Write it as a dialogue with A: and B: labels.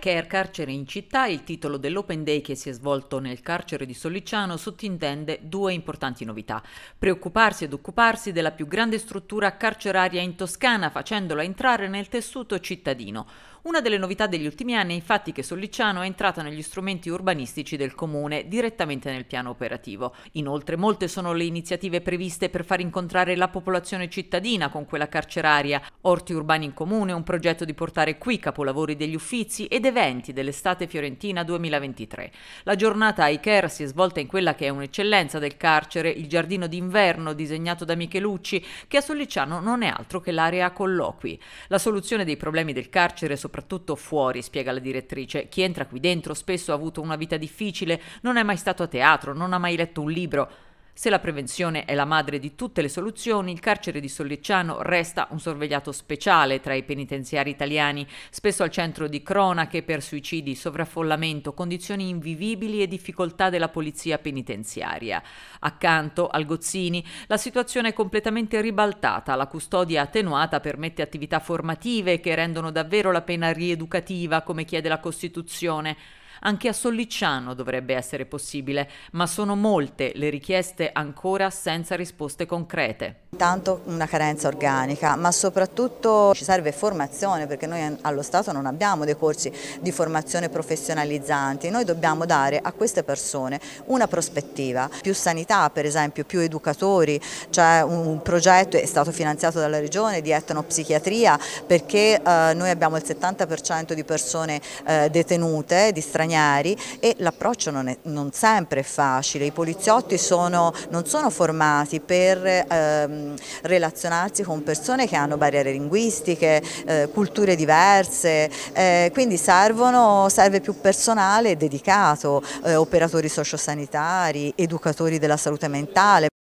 A: Care Carcere in Città, il titolo dell'Open Day che si è svolto nel carcere di Sollicciano, sottintende due importanti novità. Preoccuparsi ed occuparsi della più grande struttura carceraria in Toscana, facendola entrare nel tessuto cittadino. Una delle novità degli ultimi anni è infatti che Sollicciano è entrata negli strumenti urbanistici del comune, direttamente nel piano operativo. Inoltre molte sono le iniziative previste per far incontrare la popolazione cittadina con quella carceraria, orti urbani in comune, un progetto di portare qui capolavori degli uffizi, ed eventi dell'estate fiorentina 2023. La giornata ICARE si è svolta in quella che è un'eccellenza del carcere, il giardino d'inverno disegnato da Michelucci, che a Sollicciano non è altro che l'area a colloqui. La soluzione dei problemi del carcere, soprattutto fuori, spiega la direttrice. Chi entra qui dentro spesso ha avuto una vita difficile, non è mai stato a teatro, non ha mai letto un libro, se la prevenzione è la madre di tutte le soluzioni, il carcere di Sollicciano resta un sorvegliato speciale tra i penitenziari italiani, spesso al centro di cronache per suicidi, sovraffollamento, condizioni invivibili e difficoltà della polizia penitenziaria. Accanto al Gozzini la situazione è completamente ribaltata, la custodia attenuata permette attività formative che rendono davvero la pena rieducativa come chiede la Costituzione. Anche a Sollicciano dovrebbe essere possibile, ma sono molte le richieste ancora senza risposte concrete.
B: Tanto una carenza organica, ma soprattutto ci serve formazione perché noi allo Stato non abbiamo dei corsi di formazione professionalizzanti, noi dobbiamo dare a queste persone una prospettiva, più sanità per esempio, più educatori, c'è un progetto è stato finanziato dalla regione di etnopsichiatria perché eh, noi abbiamo il 70% di persone eh, detenute, di stranieri Stagnari e l'approccio non, non sempre è facile, i poliziotti sono, non sono formati per ehm, relazionarsi con persone che hanno barriere linguistiche, eh, culture diverse, eh, quindi servono, serve più personale dedicato, eh, operatori sociosanitari, educatori della salute mentale.